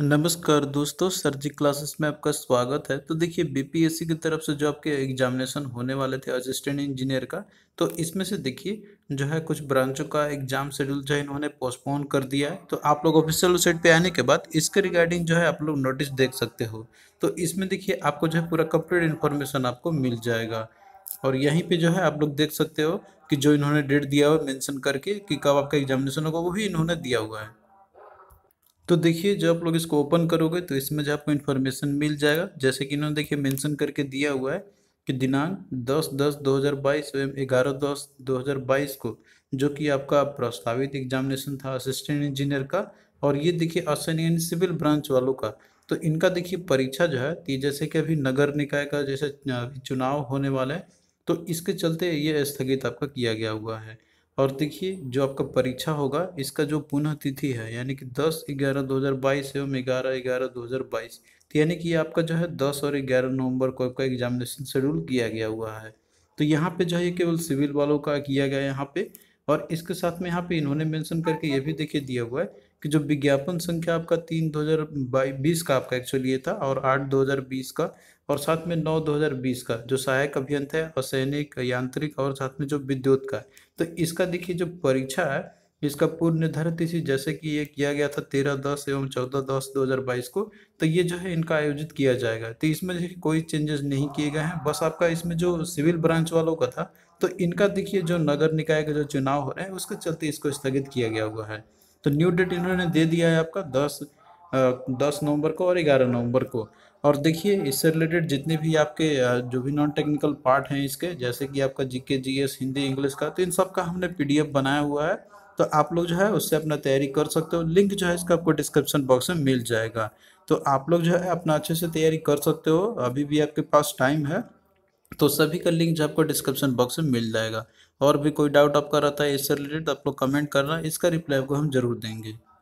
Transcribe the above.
नमस्कार दोस्तों सर्जिक क्लासेस में आपका स्वागत है तो देखिए बीपीएससी की तरफ से जो आपके एग्जामिनेशन होने वाले थे असिस्टेंट इंजीनियर का तो इसमें से देखिए जो है कुछ ब्रांचों का एग्जाम शेड्यूल जो है इन्होंने पोस्टपोन कर दिया है तो आप लोग ऑफिशियल वेबसाइट पे आने के बाद इसके रिगार्डिंग जो है आप लोग नोटिस देख सकते हो तो इसमें देखिए आपको जो है पूरा कंप्लीट इन्फॉर्मेशन आपको मिल जाएगा और यहीं पे जो है आप लोग देख सकते हो कि जो इन्होंने डेट दिया हुआ मेंशन करके कि कब आपका एग्जामिनेशन होगा वो भी इन्होंने दिया हुआ है तो देखिए जब आप लोग इसको ओपन करोगे तो इसमें जो आपको इन्फॉर्मेशन मिल जाएगा जैसे कि इन्होंने देखिए मेंशन करके दिया हुआ है कि दिनांक 10 दस 2022 एवं ग्यारह दस दो हज़ार को जो कि आपका प्रस्तावित एग्जामिनेशन था असिस्टेंट इंजीनियर का और ये देखिए असन सिविल ब्रांच वालों का तो इनका देखिए परीक्षा जो है कि जैसे कि अभी नगर निकाय का जैसे चुनाव होने वाला है तो इसके चलते ये स्थगित आपका किया गया हुआ है और देखिए जो आपका परीक्षा होगा इसका जो पुनः तिथि है यानी कि दस ग्यारह दो हज़ार बाईस एवं ग्यारह ग्यारह दो हज़ार बाईस तो यानी कि आपका जो है दस और ग्यारह नवंबर को आपका एग्जामिनेशन शेड्यूल किया गया हुआ है तो यहाँ पे जो है केवल सिविल वालों का किया गया यहाँ पे और इसके साथ में यहाँ पे इन्होंने मेंशन करके ये भी देखिए दिया हुआ है कि जो विज्ञापन संख्या आपका तीन दो हज़ार बीस का आपका एक्चुअली ये था और आठ दो हज़ार बीस का और साथ में नौ दो हज़ार बीस का जो सहायक अभियंता है और सैनिक यांत्रिक और साथ में जो विद्युत का है तो इसका देखिए जो परीक्षा है इसका पूर्व निर्धारित तिथि जैसे कि ये किया गया था तेरह दस एवं चौदह दस दो हज़ार बाईस को तो ये जो है इनका आयोजित किया जाएगा तो इसमें कोई चेंजेस नहीं किए गए हैं बस आपका इसमें जो सिविल ब्रांच वालों का था तो इनका देखिए जो नगर निकाय का जो चुनाव हो रहे हैं उसके चलते इसको स्थगित किया गया हुआ है तो न्यू डेट इन्होंने दे दिया है आपका दस दस नवंबर को और ग्यारह नवंबर को और देखिए इससे रिलेटेड जितने भी आपके जो भी नॉन टेक्निकल पार्ट हैं इसके जैसे कि आपका जीके जीएस हिंदी इंग्लिश का तो इन सब का हमने पीडीएफ बनाया हुआ है तो आप लोग जो है उससे अपना तैयारी कर सकते हो लिंक जो है इसका आपको डिस्क्रिप्शन बॉक्स में मिल जाएगा तो आप लोग जो है अपना अच्छे से तैयारी कर सकते हो अभी भी आपके पास टाइम है तो सभी का लिंक जो आपको डिस्क्रिप्शन बॉक्स में मिल जाएगा और भी कोई डाउट आपका रहता है इससे रिलेटेड आप लोग कमेंट करना इसका रिप्लाई आपको हम जरूर देंगे